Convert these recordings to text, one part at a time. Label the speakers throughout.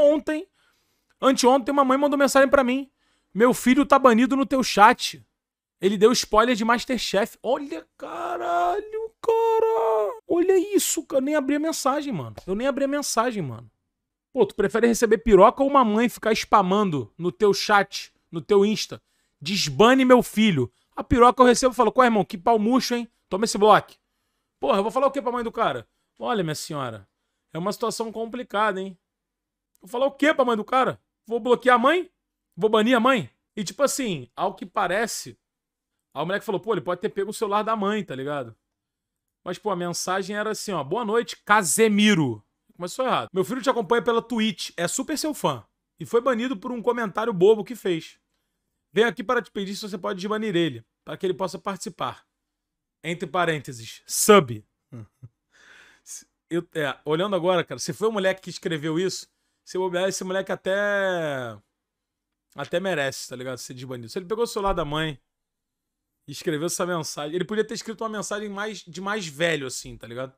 Speaker 1: Ontem, anteontem, uma mãe mandou mensagem para mim: Meu filho tá banido no teu chat. Ele deu spoiler de Masterchef. Olha, caralho, cara. Olha isso, cara. Eu nem abri a mensagem, mano. Eu nem abri a mensagem, mano. Pô, tu prefere receber piroca ou uma mãe ficar spamando no teu chat, no teu Insta? Desbane meu filho. A piroca eu recebo e falo, qual irmão, que pau murcho, hein? Toma esse bloco. Porra, eu vou falar o que pra mãe do cara? Olha, minha senhora, é uma situação complicada, hein? Vou falar o quê pra mãe do cara? Vou bloquear a mãe? Vou banir a mãe? E tipo assim, ao que parece, a moleque falou, pô, ele pode ter pego o celular da mãe, tá ligado? Mas, pô, a mensagem era assim, ó, boa noite, Casemiro. Começou errado. Meu filho te acompanha pela Twitch, é super seu fã. E foi banido por um comentário bobo que fez. Venho aqui para te pedir se você pode desbanir ele, para que ele possa participar. Entre parênteses, sub. Eu, é, olhando agora, cara, se foi o moleque que escreveu isso, se eu bobear, esse moleque até. Até merece, tá ligado? Ser desbanido. Se ele pegou o celular da mãe e escreveu essa mensagem. Ele podia ter escrito uma mensagem mais, de mais velho, assim, tá ligado?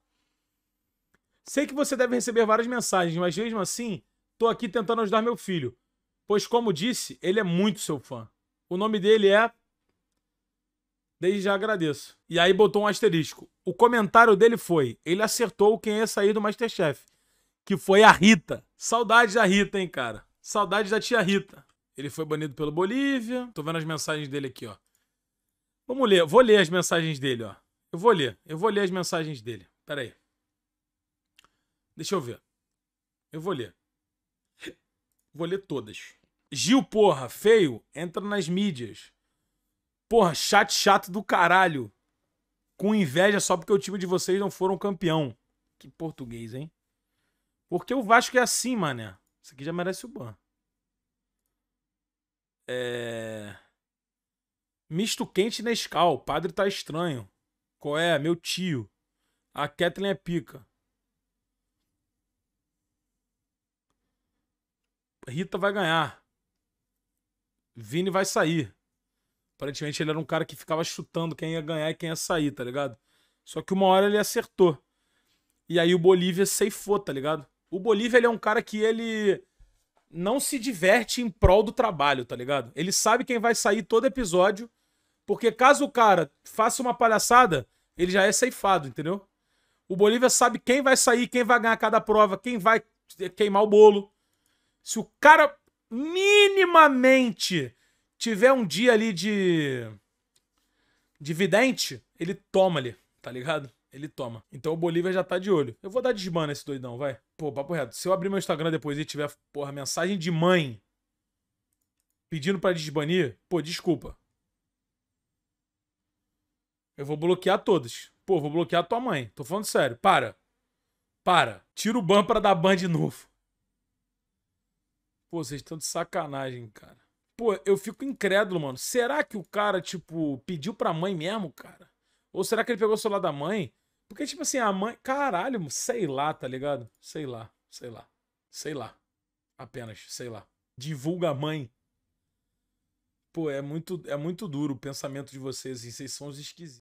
Speaker 1: Sei que você deve receber várias mensagens, mas mesmo assim, tô aqui tentando ajudar meu filho. Pois, como disse, ele é muito seu fã. O nome dele é. Desde já agradeço. E aí botou um asterisco. O comentário dele foi: ele acertou quem ia sair do Masterchef, que foi a Rita. Saudade da Rita, hein, cara? Saudade da tia Rita. Ele foi banido pelo Bolívia. Tô vendo as mensagens dele aqui, ó. Vamos ler. Vou ler as mensagens dele, ó. Eu vou ler. Eu vou ler as mensagens dele. Pera aí. Deixa eu ver. Eu vou ler. Vou ler todas. Gil, porra, feio, entra nas mídias. Porra, chato, chato do caralho. Com inveja só porque o time de vocês não foram campeão. Que português, hein? Porque o Vasco é assim, mané. Isso aqui já merece o ban. É... Misto quente Nescau. padre tá estranho. Qual é? Meu tio. A Kathleen é pica. Rita vai ganhar. Vini vai sair. Aparentemente ele era um cara que ficava chutando quem ia ganhar e quem ia sair, tá ligado? Só que uma hora ele acertou. E aí o Bolívia ceifou, tá ligado? O Bolívia ele é um cara que ele não se diverte em prol do trabalho, tá ligado? Ele sabe quem vai sair todo episódio, porque caso o cara faça uma palhaçada, ele já é ceifado, entendeu? O Bolívia sabe quem vai sair, quem vai ganhar cada prova, quem vai queimar o bolo. Se o cara minimamente tiver um dia ali de. de vidente, ele toma ali, tá ligado? Ele toma. Então o Bolívia já tá de olho. Eu vou dar desmana esse doidão, vai. Pô, papo reto. Se eu abrir meu Instagram depois e tiver, porra, mensagem de mãe pedindo para desbanir, pô, desculpa. Eu vou bloquear todos. Pô, vou bloquear tua mãe. Tô falando sério. Para. Para. Tira o ban pra dar ban de novo. Pô, vocês estão de sacanagem, cara. Pô, eu fico incrédulo, mano. Será que o cara, tipo, pediu pra mãe mesmo, cara? Ou será que ele pegou o celular da mãe porque, tipo assim, a mãe. Caralho, sei lá, tá ligado? Sei lá, sei lá, sei lá. Apenas, sei lá. Divulga a mãe. Pô, é muito, é muito duro o pensamento de vocês, e assim, vocês são os esquisitos.